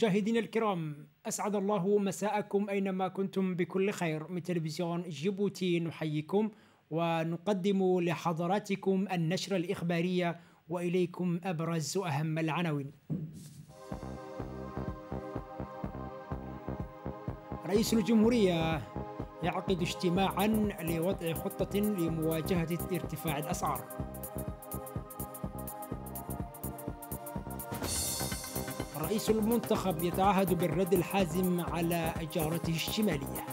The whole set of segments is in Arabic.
مشاهدينا الكرام أسعد الله مساءكم أينما كنتم بكل خير من تلفزيون جيبوتي نحييكم ونقدم لحضراتكم النشرة الإخبارية وإليكم أبرز وأهم العناوين رئيس الجمهورية يعقد اجتماعا لوضع خطة لمواجهة ارتفاع الأسعار رئيس المنتخب يتعهد بالرد الحازم على جارته الشمالية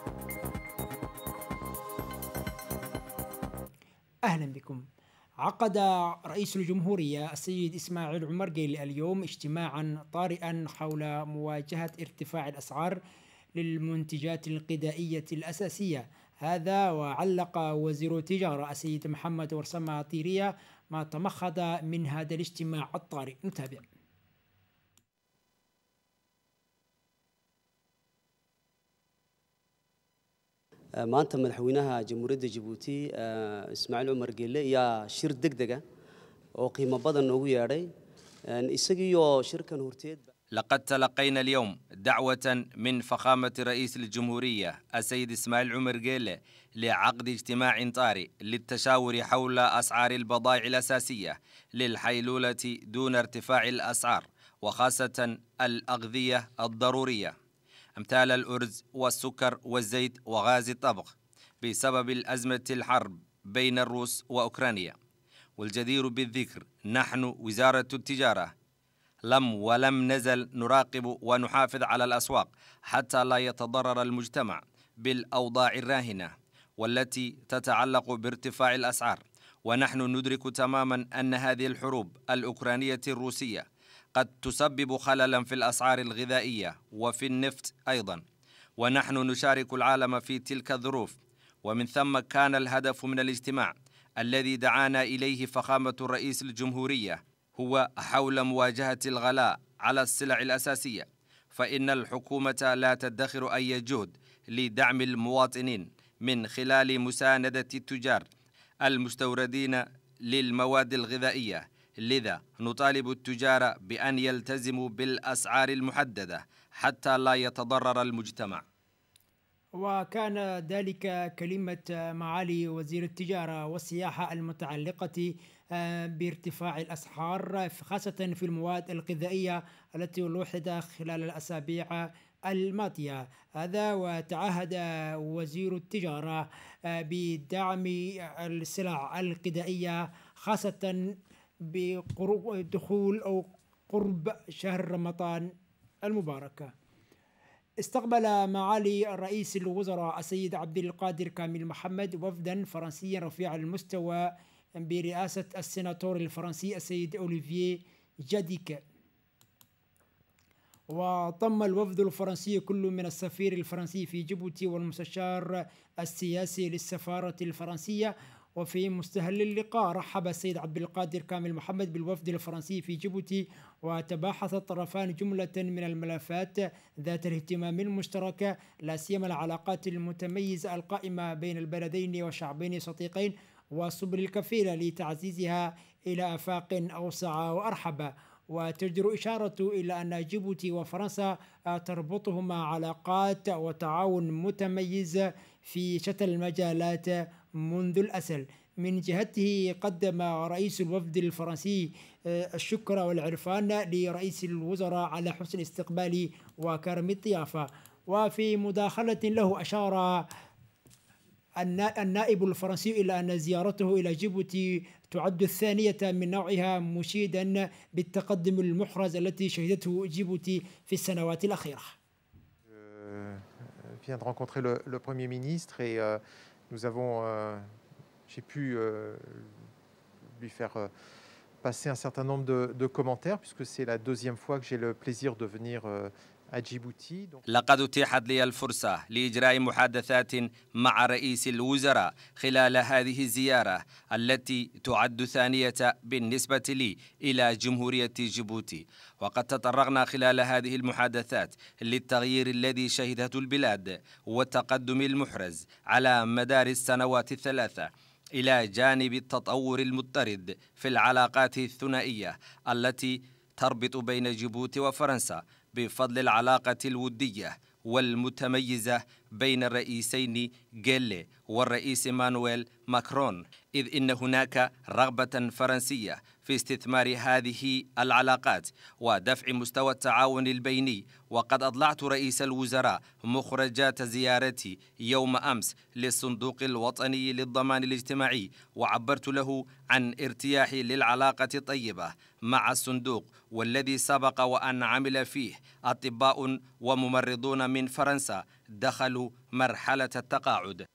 أهلا بكم عقد رئيس الجمهورية السيد إسماعيل عمر جيل اليوم اجتماعا طارئا حول مواجهة ارتفاع الأسعار للمنتجات الغذائية الأساسية هذا وعلق وزير التجارة السيد محمد ورسما طيرية ما تمخض من هذا الاجتماع الطارئ نتابع maanta madaxweynaha jamhuuriyadda jabuuti ismaaciil cumar geelle yaa shir deg dega oo qiimo badan noogu yeedhay isagiioo shirkan horteedba لقد تلقينا اليوم دعوة من فخامة رئيس الجمهورية السيد إسماعيل عمر جيلة لعقد اجتماع طارئ للتشاور حول أسعار البضائع الأساسية للحيلولة دون ارتفاع الأسعار وخاصة الأغذية الضرورية أمثال الأرز والسكر والزيت وغاز الطبخ بسبب الأزمة الحرب بين الروس وأوكرانيا والجدير بالذكر نحن وزارة التجارة لم ولم نزل نراقب ونحافظ على الأسواق حتى لا يتضرر المجتمع بالأوضاع الراهنة والتي تتعلق بارتفاع الأسعار ونحن ندرك تماما أن هذه الحروب الأوكرانية الروسية قد تسبب خللا في الأسعار الغذائية وفي النفط أيضا ونحن نشارك العالم في تلك الظروف ومن ثم كان الهدف من الاجتماع الذي دعانا إليه فخامة الرئيس الجمهورية هو حول مواجهة الغلاء على السلع الأساسية فإن الحكومة لا تدخر أي جهد لدعم المواطنين من خلال مساندة التجار المستوردين للمواد الغذائية لذا نطالب التجار بأن يلتزموا بالأسعار المحددة حتى لا يتضرر المجتمع وكان ذلك كلمة معالي وزير التجارة والسياحة المتعلقة آه، بارتفاع الأسعار خاصة في المواد الغذائية التي لوحد خلال الأسابيع الماضية هذا وتعهد وزير التجارة آه، بدعم السلع الغذائية خاصة بدخول أو قرب شهر رمضان المباركة استقبل معالي الرئيس الوزراء السيد عبد القادر كامل محمد وفدا فرنسيا رفيع المستوى برئاسة السناتور الفرنسي السيد أوليفيه جاديك وضم الوفد الفرنسي كل من السفير الفرنسي في جيبوتي والمستشار السياسي للسفارة الفرنسية وفي مستهل اللقاء رحب السيد عبد القادر كامل محمد بالوفد الفرنسي في جيبوتي وتباحث الطرفان جملة من الملفات ذات الاهتمام المشترك لا سيما العلاقات المتميزة القائمة بين البلدين وشعبين صديقين والسبل الكفيلة لتعزيزها إلى آفاق أوسع وأرحب وتجدر إشارة إلى أن جيبوتي وفرنسا تربطهما علاقات وتعاون متميز في شتى المجالات منذ الأسل من جهته قدم رئيس الوفد الفرنسي آه، الشكر والعرفان لرئيس الوزراء على حسن استقباله وكرم الضيافة وفي مداخلة له أشار النائب الفرنسي إلى أن زيارته إلى جيبوتي تعد الثانية من نوعها مشيدا بالتقدم المحرز التي شهدته جيبوتي في السنوات الأخيرة. Euh, viens de rencontrer le, le Premier ministre et euh, Nous avons, euh, j'ai pu euh, lui faire euh, passer un certain nombre de, de commentaires, puisque c'est la deuxième fois que j'ai le plaisir de venir لقد اتيحت لي الفرصة لإجراء محادثات مع رئيس الوزراء خلال هذه الزيارة التي تعد ثانية بالنسبة لي إلى جمهورية جيبوتي وقد تطرقنا خلال هذه المحادثات للتغيير الذي شهدته البلاد والتقدم المحرز على مدار السنوات الثلاثة إلى جانب التطور المضطرد في العلاقات الثنائية التي تربط بين جيبوتي وفرنسا بفضل العلاقة الودية والمتميزة بين الرئيسين جيلي والرئيس مانويل ماكرون إذ إن هناك رغبة فرنسية في استثمار هذه العلاقات ودفع مستوى التعاون البيني وقد أضلعت رئيس الوزراء مخرجات زيارتي يوم أمس للصندوق الوطني للضمان الاجتماعي وعبرت له عن ارتياحي للعلاقة الطيبة مع الصندوق والذي سبق وأن عمل فيه أطباء وممرضون من فرنسا دخلوا مرحلة التقاعد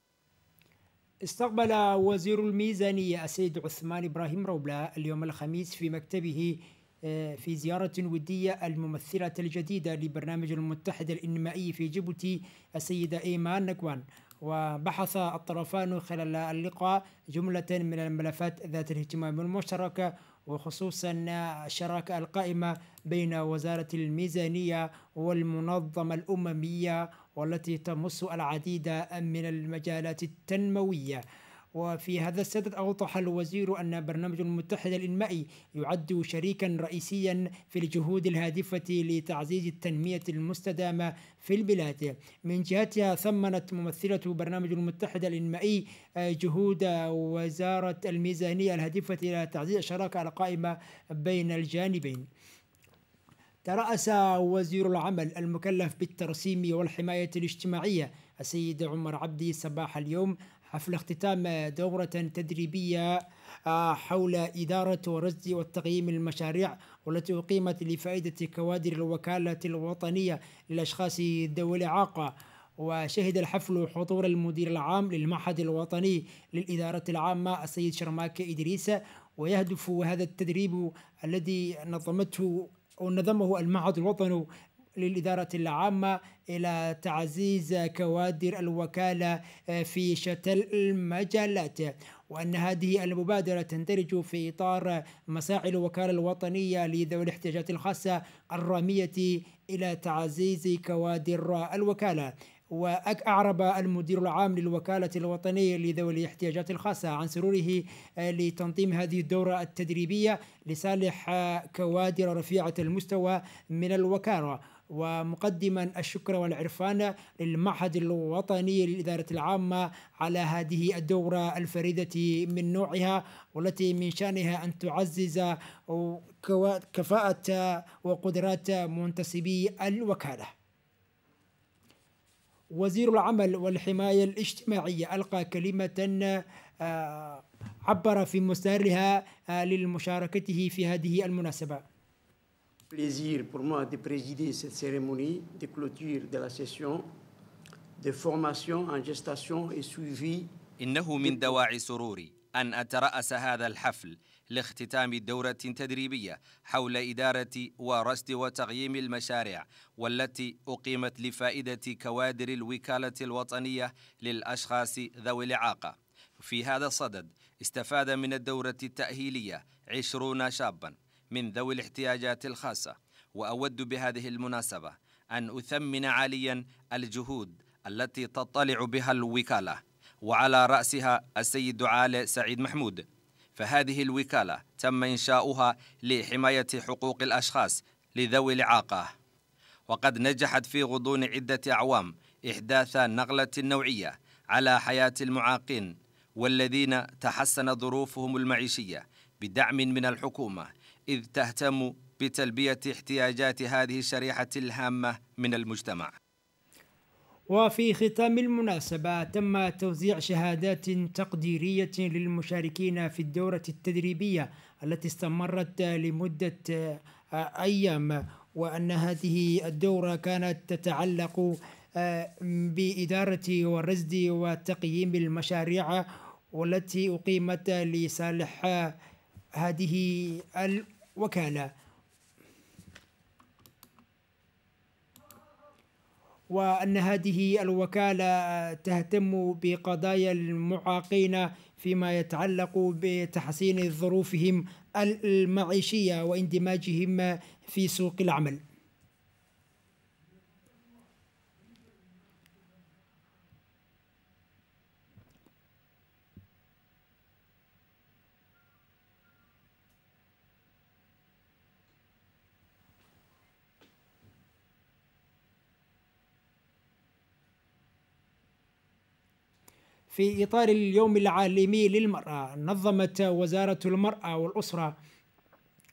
استقبل وزير الميزانية السيد عثمان إبراهيم روبلا اليوم الخميس في مكتبه آه، في زيارة ودية الممثلة الجديدة لبرنامج المتحد الإنمائي في جيبوتي السيدة إيمان نكوان وبحث الطرفان خلال اللقاء جملة من الملفات ذات الاهتمام المشترك وخصوصا الشراكة القائمة بين وزارة الميزانية والمنظمة الأممية والتي تمس العديد من المجالات التنموية وفي هذا السدد أوضح الوزير أن برنامج المتحدة الإنمائي يعد شريكا رئيسيا في الجهود الهادفة لتعزيز التنمية المستدامة في البلاد من جهتها ثمنت ممثلة برنامج المتحدة الإنمائي آه، جهود وزارة الميزانية الهادفة إلى تعزيز الشراكة القائمة بين الجانبين ترأس وزير العمل المكلف بالترسيم والحماية الاجتماعية السيد عمر عبدي صباح اليوم حفل اختتام دورة تدريبية آه، حول إدارة ورصد وتقييم المشاريع والتي أقيمت لفائدة كوادر الوكالة الوطنية للأشخاص ذوي الإعاقة وشهد الحفل حضور المدير العام للمعهد الوطني للإدارة العامة السيد شرماك إدريس ويهدف هذا التدريب الذي نظمته ونظمه المعهد الوطني للإدارة العامة إلى تعزيز كوادر الوكالة آه، في شتى المجالات وأن هذه المبادرة تندرج في إطار مساعي الوكالة الوطنية لذوي الاحتياجات الخاصة الرامية إلى تعزيز كوادر الوكالة وأعرب المدير العام للوكالة الوطنية لذوي الاحتياجات الخاصة عن سروره آه، لتنظيم هذه الدورة التدريبية لصالح آه، كوادر رفيعة المستوى من الوكالة ومقدما الشكر والعرفان للمعهد الوطني للإدارة العامة على هذه الدورة الفريدة من نوعها والتي من شأنها أن تعزز كفاءة وقدرات منتسبي الوكالة وزير العمل والحماية الاجتماعية ألقى كلمة آه، عبر في مسارها للمشاركته آه، في هذه المناسبة plaisir pour moi de présider cette cérémonie de clôture de la session de formation en gestation et suivi إنه من دواعي سروري أن أترأس هذا الحفل لاختتام دورة تدريبية حول إدارة ورصد وتقييم المشاريع والتي أقيمت لفائدة كوادر الوكالة الوطنية للأشخاص ذوي الإعاقة في هذا الصدد استفاد من الدورة التأهيلية عشرون شابا من ذوي الاحتياجات الخاصة وأود بهذه المناسبة أن أثمن عاليا الجهود التي تطلع بها الوكالة وعلى رأسها السيد عالي سعيد محمود فهذه الوكالة تم إنشاؤها لحماية حقوق الأشخاص لذوي الإعاقة وقد نجحت في غضون عدة أعوام إحداث نقلة نوعية على حياة المعاقين والذين تحسن ظروفهم المعيشية بدعم من الحكومة إذ تهتم بتلبية احتياجات هذه الشريحة الهامة من المجتمع وفي ختام المناسبة تم توزيع شهادات تقديرية للمشاركين في الدورة التدريبية التي استمرت لمدة آه، أيام وأن هذه الدورة كانت تتعلق آه، بإدارة والرصد وتقييم المشاريع والتي أقيمت لصالح هذه الوكالة وأن هذه الوكالة تهتم بقضايا المعاقين فيما يتعلق بتحسين ظروفهم المعيشية واندماجهم في سوق العمل في إطار اليوم العالمي للمرأة نظمت وزارة المرأة والأسرة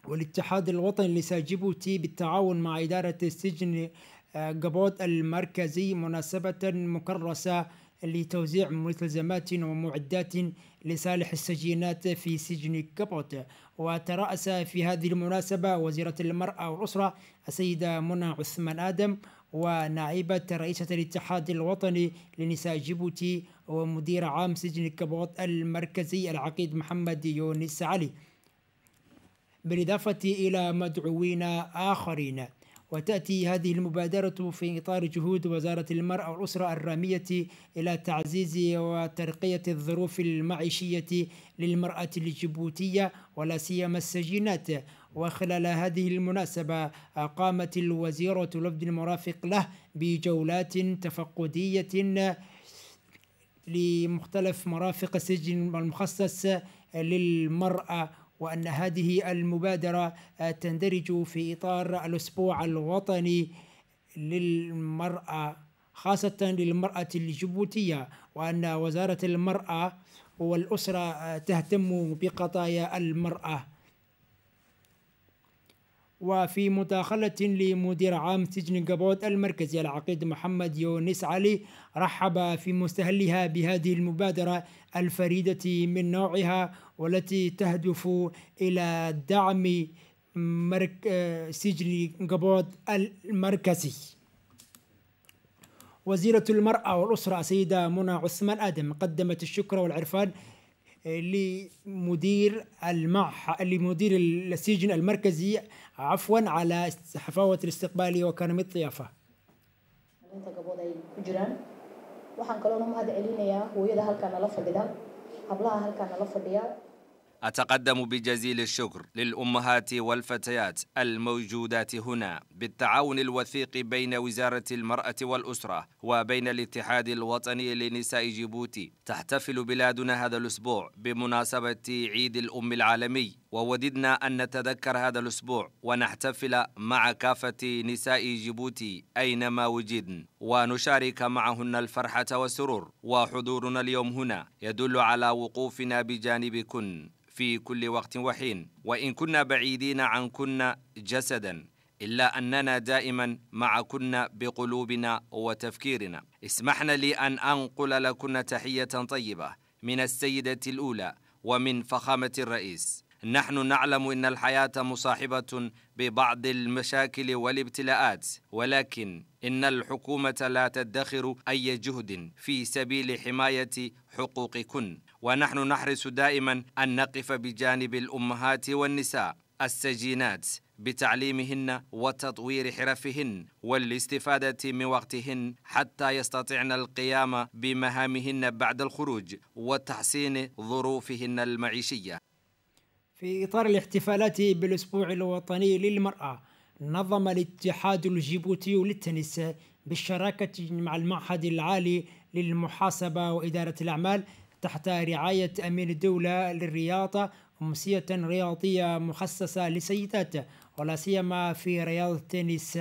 والاتحاد الوطني لساجيبوتي بالتعاون مع إدارة السجن آه، قبوت المركزي مناسبة مكرسة لتوزيع ملتزمات ومعدات لصالح السجينات في سجن كابوت وترأس في هذه المناسبة وزيرة المرأة والأسرة السيدة منى عثمان آدم ونائبة رئيسة الاتحاد الوطني لنساء جيبوتي ومدير عام سجن الكبوت المركزي العقيد محمد يونس علي بالإضافة إلى مدعوين آخرين وتأتي هذه المبادرة في إطار جهود وزارة المرأة والأسرة الرامية إلى تعزيز وترقية الظروف المعيشية للمرأة الجيبوتية ولا سيما السجينات وخلال هذه المناسبة قامت الوزيرة لفد المرافق له بجولات تفقدية لمختلف مرافق السجن المخصص للمرأة وأن هذه المبادرة تندرج في إطار الأسبوع الوطني للمرأة خاصة للمرأة الجبوتية وأن وزارة المرأة والأسرة تهتم بقضايا المرأة وفي مداخلة لمدير عام سجن قبوت المركزي العقيد محمد يونس علي رحب في مستهلها بهذه المبادرة الفريدة من نوعها والتي تهدف إلى دعم مرك... سجن قبوت المركزي وزيرة المرأة والأسرة سيدة منى عثمان آدم قدمت الشكر والعرفان آه، لمدير المعح لمدير السجن المركزي عفوا على حفاوة الاستقبال من الضيافة أتقدم بجزيل الشكر للأمهات والفتيات الموجودات هنا بالتعاون الوثيق بين وزارة المرأة والأسرة وبين الاتحاد الوطني لنساء جيبوتي تحتفل بلادنا هذا الأسبوع بمناسبة عيد الأم العالمي ووددنا أن نتذكر هذا الأسبوع ونحتفل مع كافة نساء جيبوتي أينما وجدن ونشارك معهن الفرحة والسرور وحضورنا اليوم هنا يدل على وقوفنا بجانبكن في كل وقت وحين وإن كنا بعيدين عنكن جسدا إلا أننا دائما معكن بقلوبنا وتفكيرنا اسمحنا لي أن أنقل لكن تحية طيبة من السيدة الأولى ومن فخامة الرئيس نحن نعلم ان الحياه مصاحبه ببعض المشاكل والابتلاءات ولكن ان الحكومه لا تدخر اي جهد في سبيل حمايه حقوقكن ونحن نحرص دائما ان نقف بجانب الامهات والنساء السجينات بتعليمهن وتطوير حرفهن والاستفادة من وقتهن حتى يستطعن القيام بمهامهن بعد الخروج وتحسين ظروفهن المعيشية في إطار الاحتفالات بالأسبوع الوطني للمرأة نظم الاتحاد الجيبوتي للتنس بالشراكة مع المعهد العالي للمحاسبة وإدارة الأعمال تحت رعاية أمين الدولة للرياضة أمسية رياضية مخصصة للسيدات ولا سيما في رياضة التنس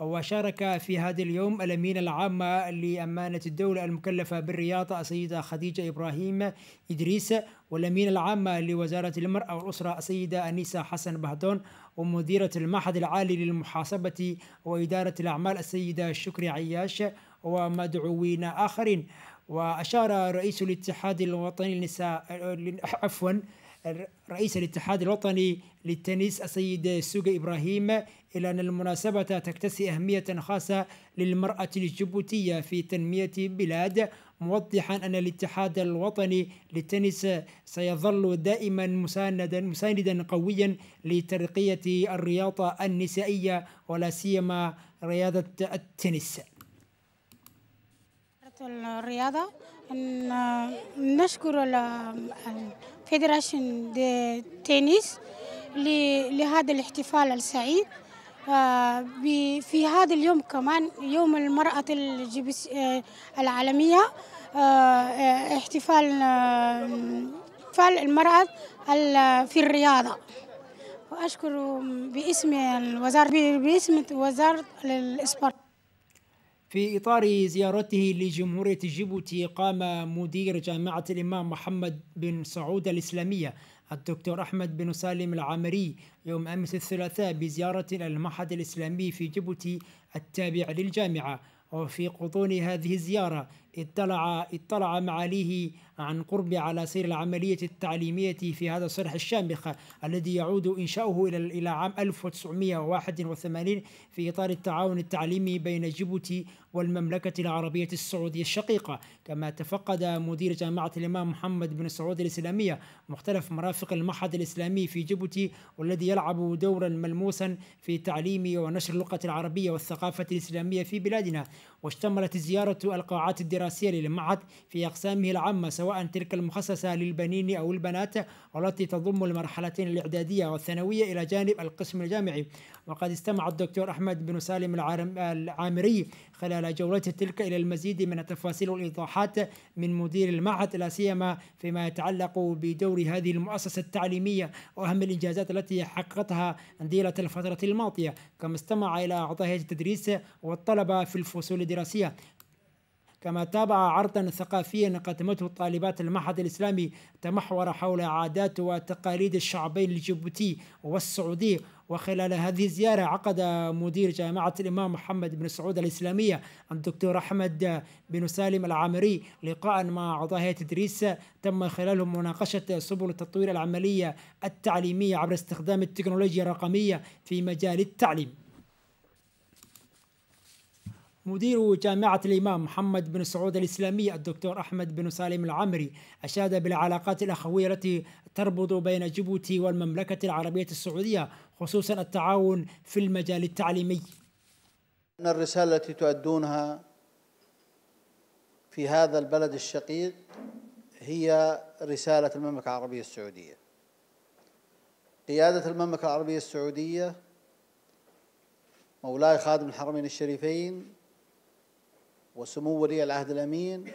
وشارك في هذا اليوم الأمين العامة لأمانة الدولة المكلفة بالرياضة السيدة خديجة إبراهيم إدريس والأمين العامة لوزارة المرأة والأسرة السيدة أنيسة حسن بهدون ومديرة المعهد العالي للمحاسبة وإدارة الأعمال السيدة شكري عياش ومدعوين آخرين وأشار رئيس الاتحاد الوطني للنساء عفوا رئيس الاتحاد الوطني للتنس السيد سوغا إبراهيم إلى أن المناسبة تكتسي أهمية خاصة للمرأة الجيبوتية في تنمية بلاد موضحا أن الاتحاد الوطني للتنس سيظل دائما مساندا مساندا قويا لترقية الرياضة النسائية ولا سيما رياضة التنس الرياضة نشكر فيدراشن تنس لهذا الاحتفال السعيد آه، في هذا اليوم كمان يوم المرأة آه، العالمية آه، احتفال احتفال المرأة في الرياضة وأشكر باسم الوزارة باسم وزارة الإسبار في إطار زيارته لجمهورية جيبوتي قام مدير جامعة الإمام محمد بن سعود الإسلامية الدكتور أحمد بن سالم العامري يوم أمس الثلاثاء بزيارة المعهد الإسلامي في جيبوتي التابع للجامعة وفي قطون هذه الزيارة اطلع اطلع معاليه عن قرب على سير العملية التعليمية في هذا الصرح الشامخ الذي يعود إنشاؤه إلى إلى عام 1981 في إطار التعاون التعليمي بين جيبوتي والمملكة العربية السعودية الشقيقة كما تفقد مدير جامعة الإمام محمد بن سعود الإسلامية مختلف مرافق المعهد الإسلامي في جيبوتي والذي يلعب دورا ملموسا في تعليم ونشر اللغة العربية والثقافة الإسلامية في بلادنا واشتملت زيارة القاعات الدراسية الدراسية للمعهد في أقسامه العامة سواء تلك المخصصة للبنين أو البنات والتي تضم المرحلتين الإعدادية والثانوية إلى جانب القسم الجامعي وقد استمع الدكتور أحمد بن سالم العامري خلال جولته تلك إلى المزيد من التفاصيل والإيضاحات من مدير المعهد لا سيما فيما يتعلق بدور هذه المؤسسة التعليمية وأهم الإنجازات التي حققتها طيلة الفترة الماضية كما استمع إلى أعضاء هيئة التدريس والطلبة في الفصول الدراسية كما تابع عرضا ثقافيا قدمته طالبات المعهد الإسلامي تمحور حول عادات وتقاليد الشعبين الجيبوتي والسعودي وخلال هذه الزيارة عقد مدير جامعة الإمام محمد بن سعود الإسلامية الدكتور أحمد بن سالم العامري لقاء مع أعضاء هيئة التدريس تم خلاله مناقشة سبل تطوير العملية التعليمية عبر استخدام التكنولوجيا الرقمية في مجال التعليم مدير جامعة الإمام محمد بن سعود الإسلامي الدكتور أحمد بن سالم العمري أشاد بالعلاقات الأخوية التي تربط بين جيبوتي والمملكة العربية السعودية خصوصا التعاون في المجال التعليمي أن الرسالة التي تؤدونها في هذا البلد الشقيق هي رسالة المملكة العربية السعودية قيادة المملكة العربية السعودية مولاي خادم الحرمين الشريفين وسمو ولي العهد الأمين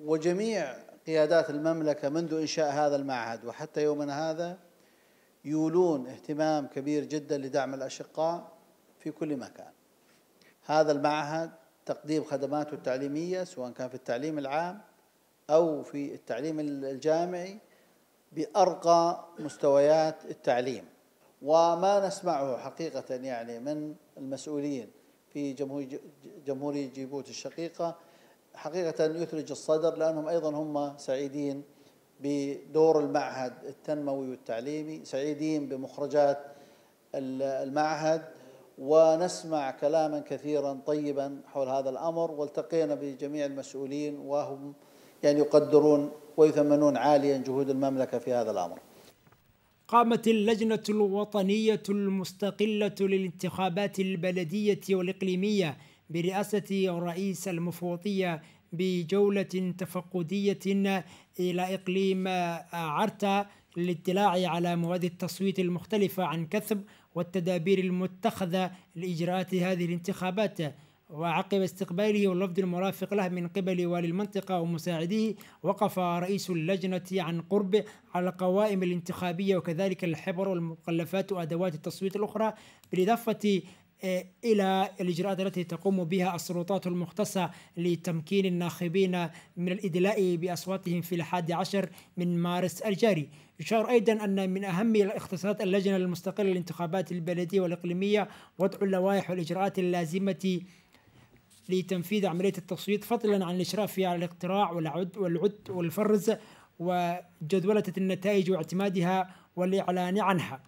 وجميع قيادات المملكة منذ إنشاء هذا المعهد وحتى يومنا هذا يولون اهتمام كبير جدا لدعم الأشقاء في كل مكان هذا المعهد تقديم خدماته التعليمية سواء كان في التعليم العام أو في التعليم الجامعي بأرقى مستويات التعليم وما نسمعه حقيقة يعني من المسؤولين في جمهورية جيبوتي الشقيقة حقيقة يثلج الصدر لأنهم أيضا هم سعيدين بدور المعهد التنموي والتعليمي سعيدين بمخرجات المعهد ونسمع كلاما كثيرا طيبا حول هذا الأمر والتقينا بجميع المسؤولين وهم يعني يقدرون ويثمنون عاليا جهود المملكة في هذا الأمر قامت اللجنة الوطنية المستقلة للانتخابات البلدية والإقليمية برئاسة رئيس المفوضية بجولة تفقدية إلى إقليم عرتا للاطلاع على مواد التصويت المختلفة عن كثب والتدابير المتخذة لإجراءات هذه الانتخابات وعقب استقباله واللفظ المرافق له من قبل والي المنطقة ومساعديه وقف رئيس اللجنة عن قرب على القوائم الانتخابية وكذلك الحبر والمقلفات وأدوات التصويت الأخرى بالإضافة آه، الى الاجراءات التي تقوم بها السلطات المختصه لتمكين الناخبين من الادلاء باصواتهم في الحادي عشر من مارس الجاري. يشار ايضا ان من اهم اختصاصات اللجنه المستقله للانتخابات البلديه والاقليميه وضع اللوائح والاجراءات اللازمه لتنفيذ عملية التصويت فضلا عن الإشراف فيها على الاقتراع والعد والعد والفرز وجدولة النتائج واعتمادها والإعلان عنها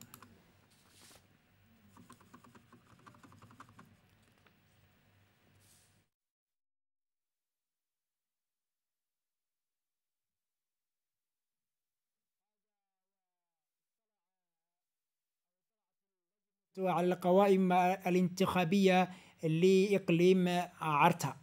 على القوائم الانتخابية لإقليم عرتا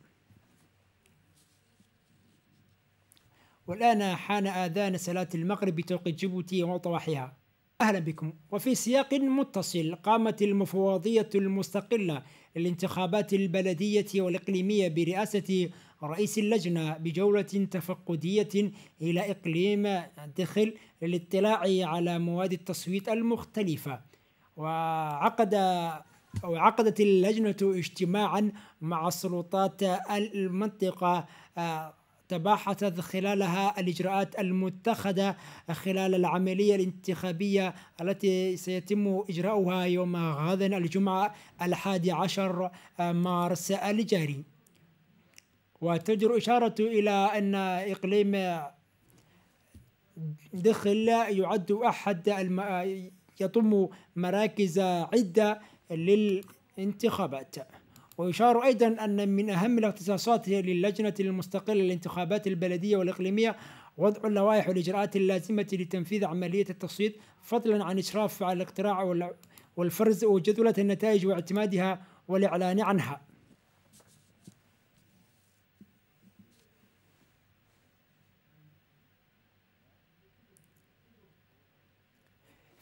والآن حان آذان صلاة المغرب بتوقيت جيبوتي وطواحيها أهلا بكم وفي سياق متصل قامت المفوضية المستقلة للانتخابات البلدية والإقليمية برئاسة رئيس اللجنة بجولة تفقدية إلى إقليم دخل للاطلاع على مواد التصويت المختلفة وعقد وعقدت اللجنة اجتماعا مع سلطات المنطقة آه، تباحثت خلالها الإجراءات المتخذة خلال العملية الانتخابية التي سيتم إجراؤها يوم غدا الجمعة الحادي عشر آه، مارس الجاري وتجر إشارة إلى أن إقليم دخل يعد أحد الم... يضم مراكز عدة للانتخابات ويشار أيضا أن من أهم الاختصاصات للجنة المستقلة للانتخابات البلدية والإقليمية وضع اللوائح والإجراءات اللازمة لتنفيذ عملية التصويت فضلا عن إشراف على الاقتراع والفرز وجدولة النتائج واعتمادها والإعلان عنها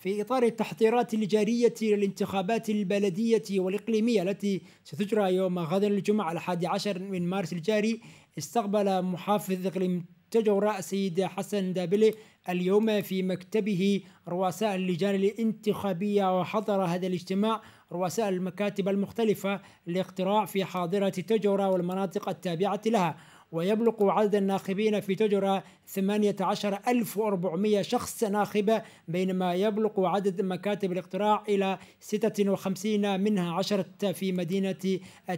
في إطار التحضيرات الجارية للانتخابات البلدية والإقليمية التي ستجرى يوم غد الجمعة الحادي عشر من مارس الجاري استقبل محافظ إقليم تجورة السيد حسن دابلي اليوم في مكتبه رؤساء اللجان الانتخابية وحضر هذا الاجتماع رؤساء المكاتب المختلفة لاقتراع في حاضرة تجورة والمناطق التابعة لها ويبلغ عدد الناخبين في تجرة 18400 شخص ناخبة بينما يبلغ عدد مكاتب الاقتراع إلى 56 منها عشرة في مدينة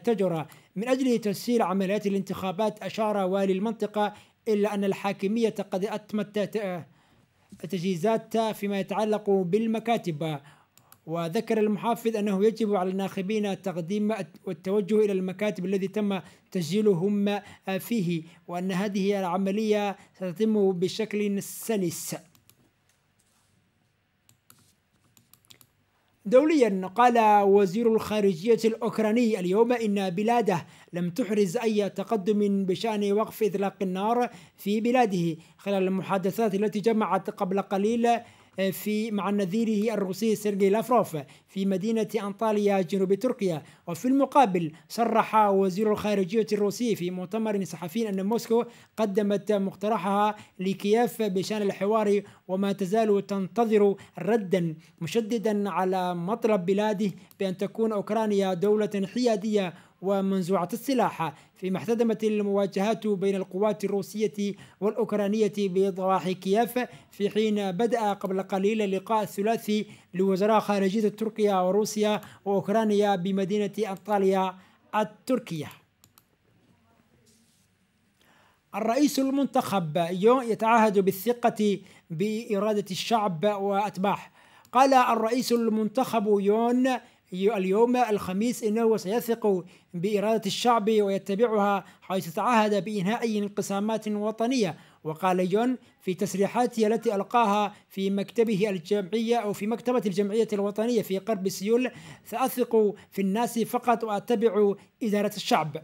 تجرة من أجل تسهيل عمليات الانتخابات أشار والي المنطقة إلا أن الحاكمية قد أتمت تجهيزات فيما يتعلق بالمكاتب وذكر المحافظ أنه يجب على الناخبين تقديم التوجه إلى المكاتب الذي تم تسجيلهم آه، فيه وأن هذه العملية ستتم بشكل سلس دوليا قال وزير الخارجية الأوكراني اليوم إن بلاده لم تحرز أي تقدم بشأن وقف إطلاق النار في بلاده خلال المحادثات التي جمعت قبل قليل آه، في مع نظيره الروسي سيرجي لافروف في مدينة أنطاليا جنوب تركيا وفي المقابل صرح وزير الخارجية الروسي في مؤتمر صحفي أن موسكو قدمت مقترحها لكييف بشأن الحوار وما تزال تنتظر ردا مشددا على مطلب بلاده بأن تكون أوكرانيا دولة حيادية ومنزوعة السلاح فيما احتدمت المواجهات بين القوات الروسية والأوكرانية بضواحي كييف في حين بدأ قبل قليل اللقاء الثلاثي لوزراء خارجية تركيا وروسيا وأوكرانيا بمدينة أنطاليا التركية الرئيس المنتخب يون يتعهد بالثقة بإرادة الشعب وأتباعه قال الرئيس المنتخب يون اليوم الخميس إنه سيثق بإرادة الشعب ويتبعها حيث تعهد بإنهاء انقسامات وطنية وقال جون في تسريحاته التي ألقاها في مكتبه الجمعية أو في مكتبة الجمعية الوطنية في قرب سيول سأثق في الناس فقط وأتبع إدارة الشعب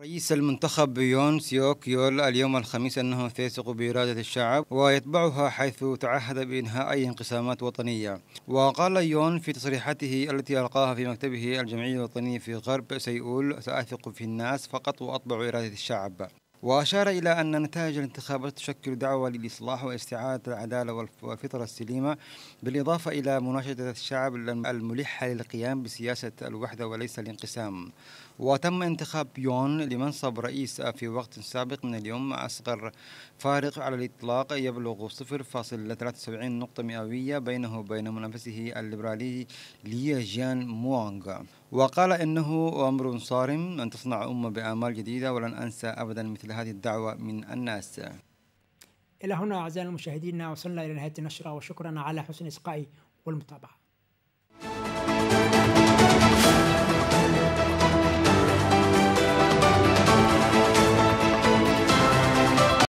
رئيس المنتخب بيون سيوك يول اليوم الخميس أنه سيثق بإرادة الشعب ويتبعها حيث تعهد بإنهاء أي انقسامات وطنية وقال يون في تصريحاته التي ألقاها في مكتبه الجمعية الوطنية في غرب سيئول سأثق في الناس فقط وأطبع إرادة الشعب وأشار إلى أن نتائج الانتخابات تشكل دعوة للإصلاح واستعادة العدالة والفطرة السليمة بالإضافة إلى مناشدة الشعب الملحة للقيام بسياسة الوحدة وليس الانقسام وتم انتخاب يون لمنصب رئيس في وقت سابق من اليوم مع أصغر فارق على الإطلاق يبلغ 0.73 نقطة مئوية بينه وبين منافسه الليبرالي لي جيان موانغ وقال إنه أمر صارم أن تصنع أمة بآمال جديدة ولن أنسى أبدا مثل هذه الدعوة من الناس إلى هنا أعزائي المشاهدين وصلنا إلى نهاية النشرة وشكرا على حسن إسقائي والمتابعة